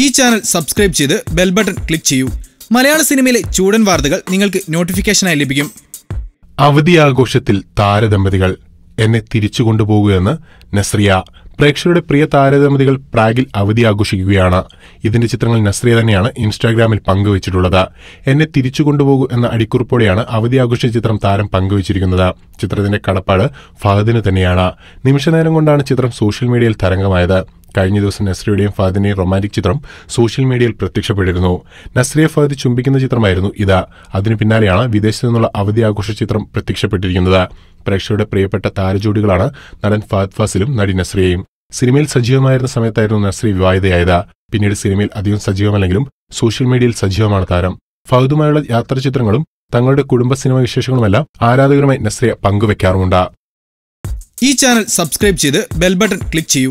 ഈ channel subscribe ചെയ്ത് bell button click ചെയ്യൂ മലയാള സിനിമയിലെ ചൂടൻ വാർത്തകൾ നിങ്ങൾക്ക് നോട്ടിഫിക്കേഷനായി ലഭിക്കും അവധി ആഘോഷത്തിൽ താരദമ്പതികൾ എന്നെ തിരിച്ചു കൊണ്ടുപോകുമെന്ന് നസ്രിയ പ്രേക്ഷകരുടെ പ്രിയ താരദമ്പതികൾ പ്രാഗിൽ അവധി ആഘോഷിക്കുകയാണ് ഇതിന്റെ ചിത്രങ്ങൾ നസ്രിയ തന്നെയാണ് ഇൻസ്റ്റാഗ്രാമിൽ പങ്കുവച്ചിട്ടുള്ളത് എന്നെ തിരിച്ചു കൊണ്ടുപോകൂ എന്ന അടിക്കുറിപ്പോടെയാണ് അവധി ആഘോഷ ചിത്രം താരം പങ്കുവച്ചിരിക്കുന്നത് ചിത്രത്തിന്റെ കടപ്പാട് ഫഹദിന് തന്നെയാണ് നിമിഷനേരം കൊണ്ടാണ് ചിത്രം സോഷ്യൽ മീഡിയയിൽ തരംഗമായത് കഴിഞ്ഞ ദിവസം നസ്രിയുടെയും ഫഹദിന്റെയും റൊമാൻറ്റിക് ചിത്രം സോഷ്യൽ മീഡിയയിൽ പ്രത്യക്ഷപ്പെട്ടിരുന്നു നസ്രിയെ ഫഹദ് ചുംബിക്കുന്ന ചിത്രമായിരുന്നു ഇത് അതിനു പിന്നാലെയാണ് വിദേശത്തു നിന്നുള്ള അവധി ആഘോഷ ചിത്രം പ്രത്യക്ഷപ്പെട്ടിരിക്കുന്നത് പ്രേക്ഷകരുടെ പ്രിയപ്പെട്ട താരജോഡികളാണ് നടൻ ഫഹദ് ഫാസിലും നടി നസ്രിയയും സിനിമയിൽ സജീവമായിരുന്ന സമയത്തായിരുന്നു നസ്രി വിവാഹിതയായത് പിന്നീട് സിനിമയിൽ അധികം സജീവമല്ലെങ്കിലും സോഷ്യൽ മീഡിയയിൽ സജീവമാണ് താരം ഫഹദുമായുള്ള ചിത്രങ്ങളും തങ്ങളുടെ കുടുംബ സിനിമ വിശേഷങ്ങളുമെല്ലാം ആരാധകരുമായി നസ്രിയ പങ്കുവെക്കാറുമുണ്ട് ഈ ചാനൽ സബ്സ്ക്രൈബ് ചെയ്ത് ബെൽ ബട്ടൺ ക്ലിക്ക് ചെയ്യൂ